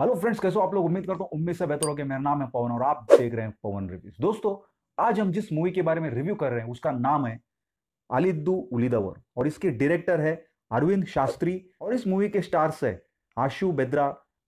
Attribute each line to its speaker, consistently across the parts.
Speaker 1: hello friends कैसे हो आप लोग उम्मीद करता हूँ उम्मीद से बेहतर हो गया मेरा नाम है पवन और आप देख रहे हैं पवन रिव्यूज दोस्तों आज हम जिस मूवी के बारे में रिव्यू कर रहे हैं उसका नाम है अलिदू उलिदवर और इसके डायरेक्टर है अरविंद शास्त्री और इस मूवी के स्टार्स है आशु बेद्रा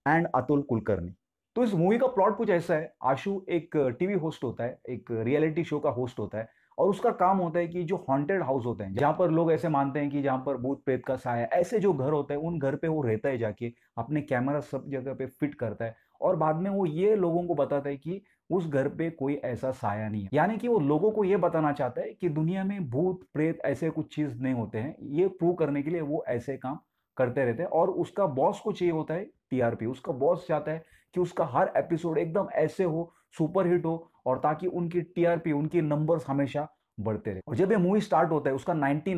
Speaker 1: एंड अतुल कुलकर्णी तो इस मूवी का प्लॉट कुछ ऐसा है आशु एक टीवी होस्ट होता है एक रियलिटी शो का होस्ट होता है और उसका काम होता है कि जो हॉन्टेड हाउस होते हैं जहां पर लोग ऐसे मानते हैं कि जहां पर भूत प्रेत का साया ऐसे जो घर होते हैं उन घर पे वो रहता है जाके अपने कैमरा सब जगह पे फिट करता है और बाद में वो ये लोगों को बताता है कि उस घर पे कोई ऐसा साया नहीं है यानी कि वो लोगों को ये बताना चाहता है कि दुनिया में भूत प्रेत ऐसे कुछ चीज नहीं होते हैं ये प्रूव करने के लिए वो ऐसे काम करते रहते हैं और उसका बॉस को चाहिए होता है टीआरपी उसका बॉस चाहता है कि उसका हर एपिसोड एकदम ऐसे हो सुपर हिट हो और ताकि उनकी टीआरपी उनके नंबर हमेशा बढ़ते रहे और जब ये मूवी स्टार्ट होता है उसका नाइन्टी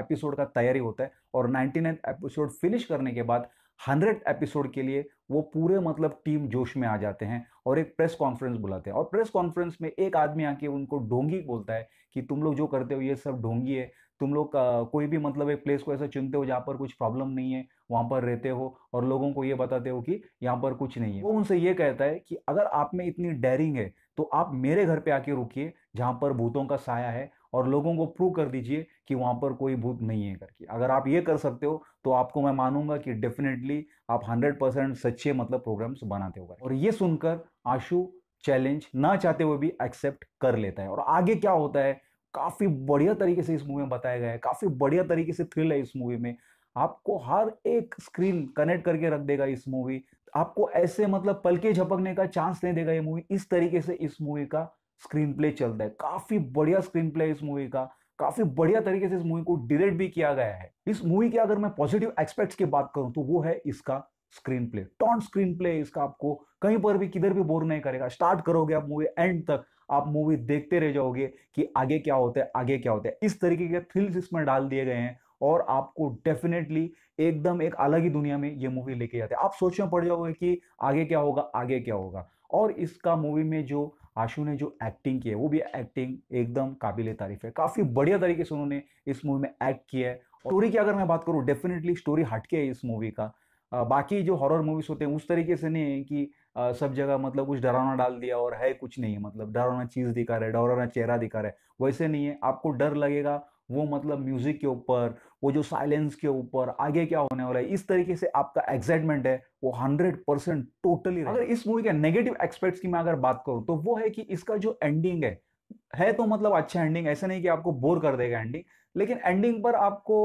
Speaker 1: एपिसोड का तैयारी होता है और नाइन्टी एपिसोड फिनिश करने के बाद हंड्रेड एपिसोड के लिए वो पूरे मतलब टीम जोश में आ जाते हैं और एक प्रेस कॉन्फ्रेंस बुलाते हैं और प्रेस कॉन्फ्रेंस में एक आदमी आके उनको ढोंगी बोलता है कि तुम लोग जो करते हो ये सब ढोंगी है तुम लोग कोई भी मतलब एक प्लेस को ऐसा चुनते हो जहाँ पर कुछ प्रॉब्लम नहीं है वहाँ पर रहते हो और लोगों को ये बताते हो कि यहाँ पर कुछ नहीं है वो उनसे ये कहता है कि अगर आप में इतनी डेयरिंग है तो आप मेरे घर पे आके रुकिए जहाँ पर भूतों का साया है और लोगों को प्रूव कर दीजिए कि वहाँ पर कोई भूत नहीं है करके अगर आप ये कर सकते हो तो आपको मैं मानूंगा कि डेफिनेटली आप 100 परसेंट सच्चे मतलब प्रोग्राम्स बनाते हो और ये सुनकर आशु चैलेंज ना चाहते हुए भी एक्सेप्ट कर लेता है और आगे क्या होता है काफ़ी बढ़िया तरीके से इस मूवी में बताया गया है काफ़ी बढ़िया तरीके से थ्रिल है इस मूवी में आपको हर एक स्क्रीन कनेक्ट करके रख देगा इस मूवी आपको ऐसे मतलब पलके झपकने का चांस नहीं देगा ये मूवी इस तरीके से इस मूवी का स्क्रीन प्ले चलता है काफ़ी बढ़िया स्क्रीन प्ले इस मूवी का काफ़ी बढ़िया तरीके से इस मूवी को डिरेक्ट भी किया गया है इस मूवी के अगर मैं पॉजिटिव एक्सपेक्ट्स की बात करूं तो वो है इसका screenplay taunt screenplay इसका आपको कहीं पर भी किधर भी बोर नहीं करेगा स्टार्ट करोगे आप मूवी एंड तक आप मूवी देखते रह जाओगे कि आगे क्या होता है आगे क्या होता है इस तरीके के थ्रिल्स इसमें डाल दिए गए हैं और आपको डेफिनेटली एकदम एक अलग ही दुनिया में ये मूवी लेके जाते हैं आप सोचना पड़ जाओगे कि आगे क्या होगा आगे क्या होगा और इसका मूवी में जो आशु ने जो एक्टिंग की है वो भी एक्टिंग एकदम काबिल तारीफ है काफ़ी बढ़िया तरीके से उन्होंने इस मूवी में एक्ट किया है स्टोरी की अगर मैं बात करूँ डेफिनेटली स्टोरी हटके है इस मूवी का बाकी जो हॉरर मूवीज होते हैं उस तरीके से नहीं है कि आ, सब जगह मतलब कुछ डरावना डाल दिया और है कुछ नहीं है मतलब डरावना चीज़ दिखा रहा है डरावना चेहरा दिखा रहा है वैसे नहीं है आपको डर लगेगा वो मतलब म्यूजिक के ऊपर वो जो साइलेंस के ऊपर आगे क्या होने वाला है इस तरीके से आपका एक्साइटमेंट है वो हंड्रेड परसेंट टोटली अगर इस मूवी के नेगेटिव एक्सपेक्ट्स की मैं अगर बात करूँ तो वो है कि इसका जो एंडिंग है है तो मतलब अच्छा एंडिंग ऐसा नहीं कि आपको बोर कर देगा एंडिंग लेकिन एंडिंग पर आपको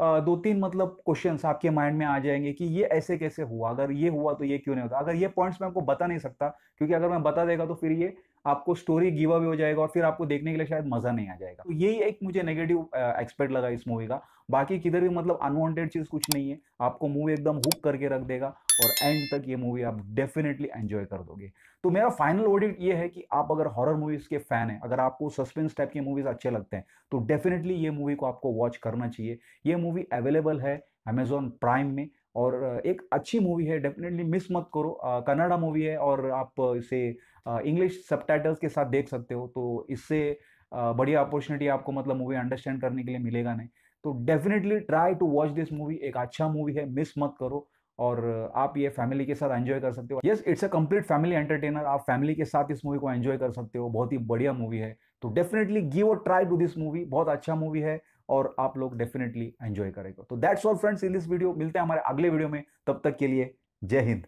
Speaker 1: दो तीन मतलब क्वेश्चंस आपके माइंड में आ जाएंगे कि ये ऐसे कैसे हुआ अगर ये हुआ तो ये क्यों नहीं होता अगर ये पॉइंट्स मैं आपको बता नहीं सकता क्योंकि अगर मैं बता देगा तो फिर ये आपको स्टोरी गिव अवे हो जाएगा और फिर आपको देखने के लिए शायद मजा नहीं आ जाएगा तो यही एक मुझे नेगेटिव एक्सपेक्ट लगा इस मूवी का बाकी किधर भी मतलब अनवांटेड चीज कुछ नहीं है आपको मूवी एकदम हुक करके रख देगा और एंड तक ये मूवी आप डेफिनेटली एंजॉय कर दोगे तो मेरा फाइनल ऑडिट ये है कि आप अगर हॉरर मूवीज के फैन हैं अगर आपको सस्पेंस टाइप की मूवीज अच्छे लगते हैं तो डेफिनेटली ये मूवी को आपको वॉच करना चाहिए ये मूवी अवेलेबल है अमेजॉन प्राइम में और एक अच्छी मूवी है डेफिनेटली मिस मत करो कनाडा मूवी है और आप इसे इंग्लिश सब के साथ देख सकते हो तो इससे बढ़िया अपॉर्चुनिटी आपको मतलब मूवी अंडरस्टैंड करने के लिए मिलेगा नहीं तो definitely try to watch this movie एक अच्छा मूवी है मिस मत करो और आप ये फैमिली के साथ एंजॉय कर सकते हो yes it's a complete family entertainer आप फैमिली के साथ इस मूवी को एंजॉय कर सकते हो बहुत ही बढ़िया मूवी है तो definitely give a try to this movie बहुत अच्छा मूवी है और आप लोग डेफिनेटली एंजॉय करेगा तो that's all friends in this video मिलते हैं हमारे अगले वीडियो में तब तक के लिए जय हिंद